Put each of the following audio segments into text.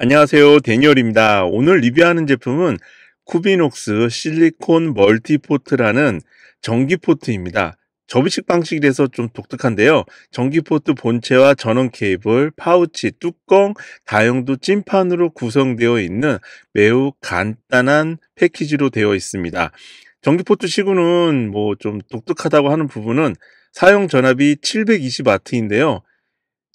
안녕하세요. 데니얼입니다. 오늘 리뷰하는 제품은 쿠비녹스 실리콘 멀티포트라는 전기포트입니다. 접이식 방식이라서 좀 독특한데요. 전기포트 본체와 전원 케이블, 파우치, 뚜껑, 다용도 찐판으로 구성되어 있는 매우 간단한 패키지로 되어 있습니다. 전기포트 시구는 뭐 좀 독특하다고 하는 부분은 사용 전압이 720W인데요.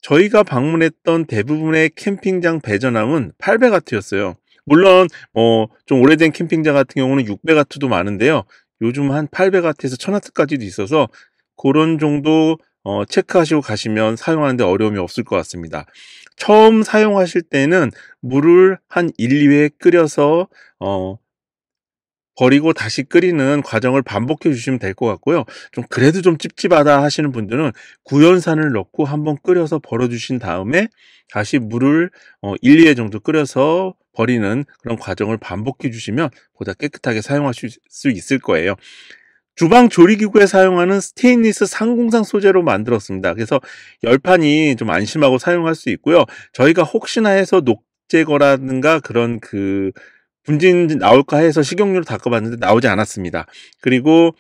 저희가 방문했던 대부분의 캠핑장 배전함은 800와트였어요. 물론 어, 좀 오래된 캠핑장 같은 경우는 600와트도 많은데요. 요즘 한 800와트에서 1000와트까지도 있어서 그런 정도 어, 체크하시고 가시면 사용하는데 어려움이 없을 것 같습니다. 처음 사용하실 때는 물을 한 1, 2회 끓여서 어, 버리고 다시 끓이는 과정을 반복해 주시면 될 것 같고요. 좀 그래도 좀 찝찝하다 하시는 분들은 구연산을 넣고 한번 끓여서 벌어 주신 다음에 다시 물을 1, 어, 2회 정도 끓여서 버리는 그런 과정을 반복해 주시면 보다 깨끗하게 사용하실 수 있을 거예요. 주방 조리기구에 사용하는 스테인리스 상공상 소재로 만들었습니다. 그래서 열판이 좀 안심하고 사용할 수 있고요. 저희가 혹시나 해서 녹제거라든가 그런 그 분진 나올까 해서 식용유를 닦아봤는데 나오지 않았습니다. 그리고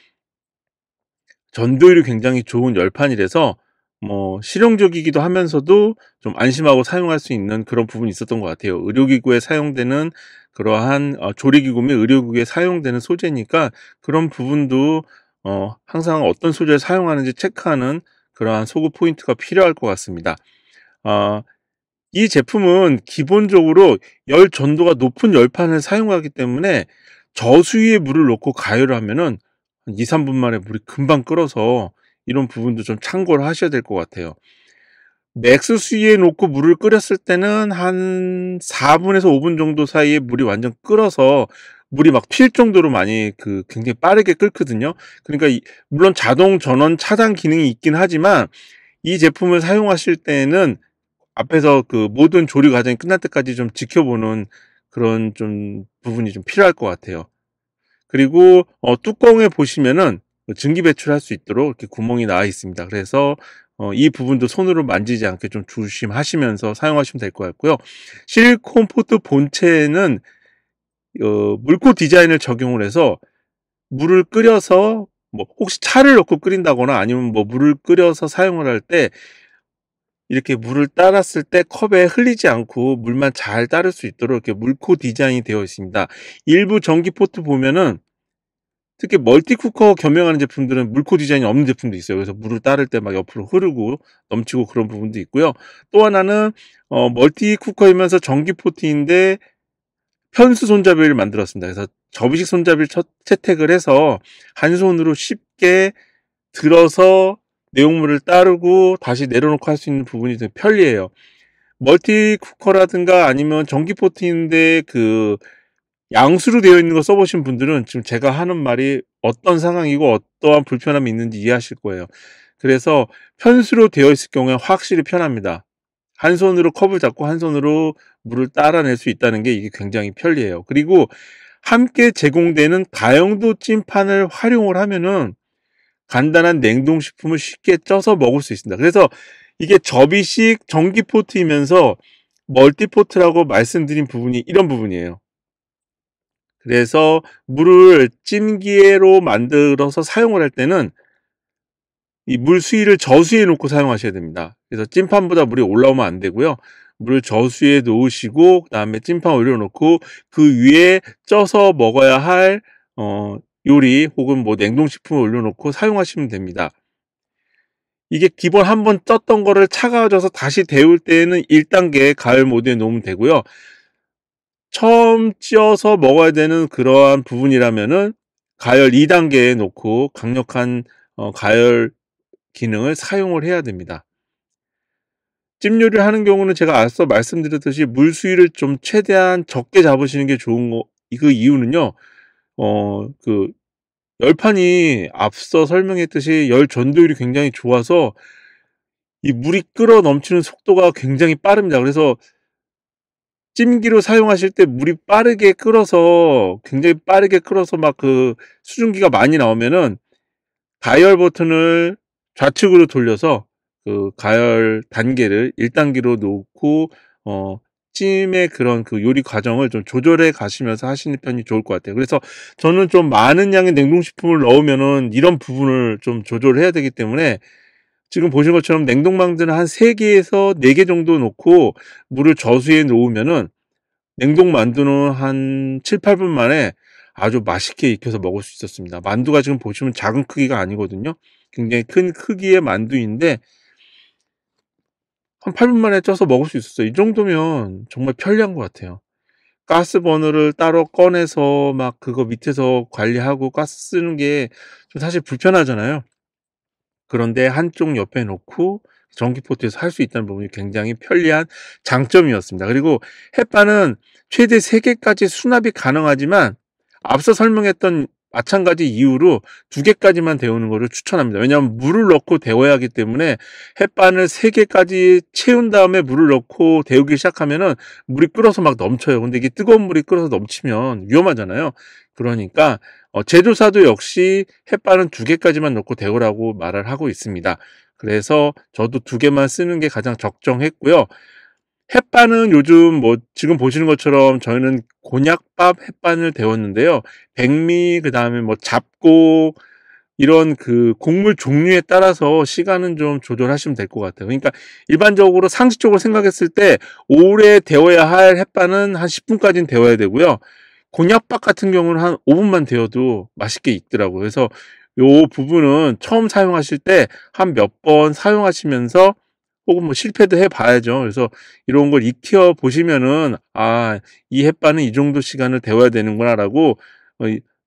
전도율이 굉장히 좋은 열판이라서 뭐 실용적이기도 하면서도 좀 안심하고 사용할 수 있는 그런 부분이 있었던 것 같아요. 의료기구에 사용되는 그러한 어, 조리기구 및 의료기구에 사용되는 소재니까 그런 부분도 어 항상 어떤 소재를 사용하는지 체크하는 그러한 소구 포인트가 필요할 것 같습니다. 어이 제품은 기본적으로 열 전도가 높은 열판을 사용하기 때문에 저수위에 물을 놓고 가열을 하면은 2, 3분 만에 물이 금방 끓어서 이런 부분도 좀 참고를 하셔야 될 것 같아요. 맥스 수위에 놓고 물을 끓였을 때는 한 4분에서 5분 정도 사이에 물이 완전 끓어서 물이 막튈 정도로 많이 그 굉장히 빠르게 끓거든요. 그러니까 이, 물론 자동 전원 차단 기능이 있긴 하지만 이 제품을 사용하실 때는 앞에서 그 모든 조리 과정이 끝날 때까지 좀 지켜보는 그런 좀 부분이 좀 필요할 것 같아요. 그리고 어, 뚜껑에 보시면은 증기 배출할 수 있도록 이렇게 구멍이 나와 있습니다. 그래서 어, 이 부분도 손으로 만지지 않게 좀 조심하시면서 사용하시면 될 것 같고요. 실리콘 포트 본체에는 어, 물고 디자인을 적용을 해서 물을 끓여서 뭐 혹시 차를 넣고 끓인다거나 아니면 뭐 물을 끓여서 사용을 할때 이렇게 물을 따랐을 때 컵에 흘리지 않고 물만 잘 따를 수 있도록 이렇게 물코 디자인이 되어 있습니다. 일부 전기 포트 보면은 특히 멀티쿠커 겸용하는 제품들은 물코 디자인이 없는 제품도 있어요. 그래서 물을 따를 때 막 옆으로 흐르고 넘치고 그런 부분도 있고요. 또 하나는 어, 멀티쿠커이면서 전기 포트인데 편수 손잡이를 만들었습니다. 그래서 접이식 손잡이를 채택을 해서 한 손으로 쉽게 들어서 내용물을 따르고 다시 내려놓고 할 수 있는 부분이 되게 편리해요. 멀티 쿠커라든가 아니면 전기 포트인데 그 양수로 되어 있는 거 써보신 분들은 지금 제가 하는 말이 어떤 상황이고 어떠한 불편함이 있는지 이해하실 거예요. 그래서 편수로 되어 있을 경우에 확실히 편합니다. 한 손으로 컵을 잡고 한 손으로 물을 따라낼 수 있다는 게 이게 굉장히 편리해요. 그리고 함께 제공되는 다용도 찜판을 활용을 하면은 간단한 냉동식품을 쉽게 쪄서 먹을 수 있습니다. 그래서 이게 접이식 전기포트이면서 멀티포트라고 말씀드린 부분이 이런 부분이에요. 그래서 물을 찜기로 만들어서 사용을 할 때는 이 물 수위를 저수위에 놓고 사용하셔야 됩니다. 그래서 찜판보다 물이 올라오면 안 되고요. 물을 저수위에 놓으시고 그다음에 찜판 올려놓고 그 위에 쪄서 먹어야 할 어, 요리 혹은 뭐 냉동식품을 올려놓고 사용하시면 됩니다. 이게 기본 한번 쪘던 거를 차가워져서 다시 데울 때에는 1단계 가열 모드에 놓으면 되고요. 처음 찌어서 먹어야 되는 그러한 부분이라면은 가열 2단계에 놓고 강력한 어, 가열 기능을 사용을 해야 됩니다. 찜 요리를 하는 경우는 제가 앞서 말씀드렸듯이 물 수위를 좀 최대한 적게 잡으시는 게 좋은 거, 그 이유는요. 어, 그, 열판이 앞서 설명했듯이 열 전도율이 굉장히 좋아서 이 물이 끓어 넘치는 속도가 굉장히 빠릅니다. 그래서 찜기로 사용하실 때 물이 빠르게 끓어서 굉장히 빠르게 끓어서 막 그 수증기가 많이 나오면은 가열 버튼을 좌측으로 돌려서 그 가열 단계를 1단계로 놓고 어 찜의 그런 그 요리 과정을 좀 조절해 가시면서 하시는 편이 좋을 것 같아요. 그래서 저는 좀 많은 양의 냉동식품을 넣으면은 이런 부분을 좀 조절해야 되기 때문에 지금 보신 것처럼 냉동망들은 한 3개에서 4개 정도 놓고 물을 저수해 놓으면은 냉동 만두는 한 7, 8분 만에 아주 맛있게 익혀서 먹을 수 있었습니다. 만두가 지금 보시면 작은 크기가 아니거든요. 굉장히 큰 크기의 만두인데 한 8분 만에 쪄서 먹을 수 있었어요. 이 정도면 정말 편리한 것 같아요. 가스 버너를 따로 꺼내서 막 그거 밑에서 관리하고 가스 쓰는 게 좀 사실 불편하잖아요. 그런데 한쪽 옆에 놓고 전기포트에서 할 수 있다는 부분이 굉장히 편리한 장점이었습니다. 그리고 햇반은 최대 3개까지 수납이 가능하지만 앞서 설명했던 마찬가지 이유로 두 개까지만 데우는 것을 추천합니다. 왜냐하면 물을 넣고 데워야 하기 때문에 햇반을 세 개까지 채운 다음에 물을 넣고 데우기 시작하면은 물이 끓어서 막 넘쳐요. 근데 이게 뜨거운 물이 끓어서 넘치면 위험하잖아요. 그러니까 어, 제조사도 역시 햇반은 두 개까지만 넣고 데우라고 말을 하고 있습니다. 그래서 저도 두 개만 쓰는 게 가장 적정했고요. 햇반은 요즘 뭐 지금 보시는 것처럼 저희는 곤약밥 햇반을 데웠는데요. 백미 그다음에 뭐 잡곡 이런 그 곡물 종류에 따라서 시간은 좀 조절하시면 될 것 같아요. 그러니까 일반적으로 상식적으로 생각했을 때 오래 데워야 할 햇반은 한 10분까지는 데워야 되고요. 곤약밥 같은 경우는 한 5분만 데워도 맛있게 익더라고요. 그래서 요 부분은 처음 사용하실 때 한 몇 번 사용하시면서 혹은 뭐 실패도 해봐야죠. 그래서 이런 걸 익혀 보시면은 아이 햇반은 이 정도 시간을 데워야 되는구나라고 어,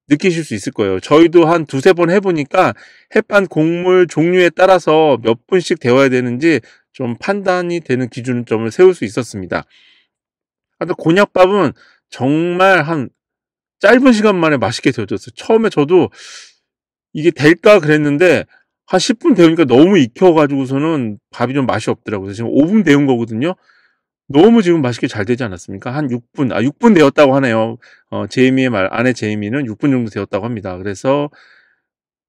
느끼실 수 있을 거예요. 저희도 한 두세 번 해보니까 햇반 곡물 종류에 따라서 몇 분씩 데워야 되는지 좀 판단이 되는 기준점을 세울 수 있었습니다. 아까 곤약밥은 정말 한 짧은 시간 만에 맛있게 데워졌어요. 처음에 저도 이게 될까 그랬는데 한 10분 데우니까 너무 익혀가지고서는 밥이 좀 맛이 없더라고요. 지금 5분 데운 거거든요. 너무 지금 맛있게 잘 되지 않았습니까? 한 6분, 아, 6분 데웠다고 하네요. 어, 제이미의 말, 아내 제이미는 6분 정도 데웠다고 합니다. 그래서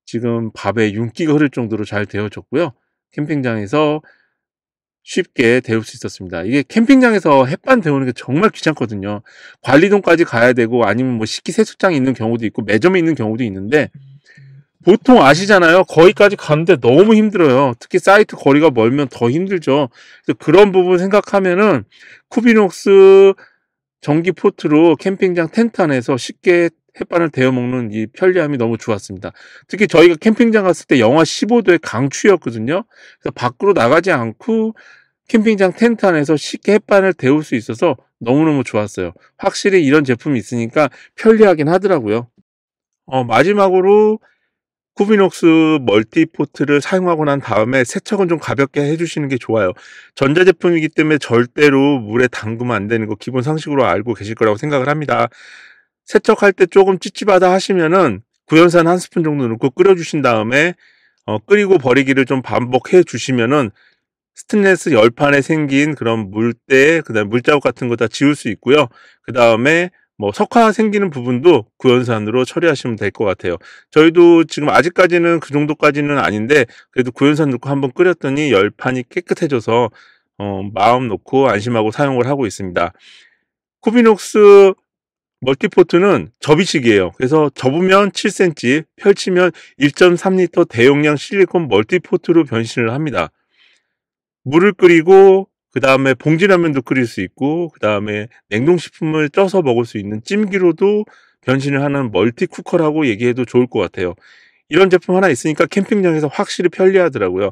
지금 밥에 윤기가 흐를 정도로 잘 데워졌고요. 캠핑장에서 쉽게 데울 수 있었습니다. 이게 캠핑장에서 햇반 데우는 게 정말 귀찮거든요. 관리동까지 가야 되고 아니면 뭐 식기 세척장이 있는 경우도 있고 매점에 있는 경우도 있는데 보통 아시잖아요. 거기까지 가는데 너무 힘들어요. 특히 사이트 거리가 멀면 더 힘들죠. 그런 부분 생각하면은 쿠비녹스 전기 포트로 캠핑장 텐트 안에서 쉽게 햇반을 데워 먹는 이 편리함이 너무 좋았습니다. 특히 저희가 캠핑장 갔을 때 영하 15도의 강추였거든요. 그래서 밖으로 나가지 않고 캠핑장 텐트 안에서 쉽게 햇반을 데울 수 있어서 너무너무 좋았어요. 확실히 이런 제품이 있으니까 편리하긴 하더라고요. 어, 마지막으로 쿠비녹스 멀티포트를 사용하고 난 다음에 세척은 좀 가볍게 해주시는 게 좋아요. 전자제품이기 때문에 절대로 물에 담그면 안 되는 거 기본 상식으로 알고 계실 거라고 생각을 합니다. 세척할 때 조금 찝찝하다 하시면은 구연산 한 스푼 정도 넣고 끓여주신 다음에 어, 끓이고 버리기를 좀 반복해 주시면은 스탠레스 열판에 생긴 그런 물때, 그다음 물자국 같은 거 다 지울 수 있고요. 그 다음에 뭐 석화 생기는 부분도 구연산으로 처리하시면 될 것 같아요. 저희도 지금 아직까지는 그 정도까지는 아닌데 그래도 구연산 넣고 한번 끓였더니 열판이 깨끗해져서 어, 마음 놓고 안심하고 사용을 하고 있습니다. 코비녹스 멀티포트는 접이식이에요. 그래서 접으면 7cm, 펼치면 1.3리터 대용량 실리콘 멀티포트로 변신을 합니다. 물을 끓이고 그 다음에 봉지라면도 끓일 수 있고, 그 다음에 냉동식품을 쪄서 먹을 수 있는 찜기로도 변신을 하는 멀티쿠커라고 얘기해도 좋을 것 같아요. 이런 제품 하나 있으니까 캠핑장에서 확실히 편리하더라고요.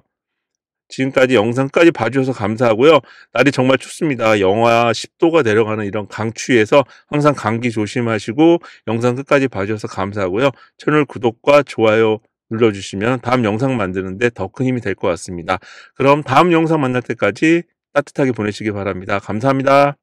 지금까지 영상까지 봐주셔서 감사하고요. 날이 정말 춥습니다. 영하 10도가 내려가는 이런 강추위에서 항상 감기 조심하시고 영상 끝까지 봐주셔서 감사하고요. 채널 구독과 좋아요 눌러주시면 다음 영상 만드는데 더 큰 힘이 될 것 같습니다. 그럼 다음 영상 만날 때까지 따뜻하게 보내시기 바랍니다. 감사합니다.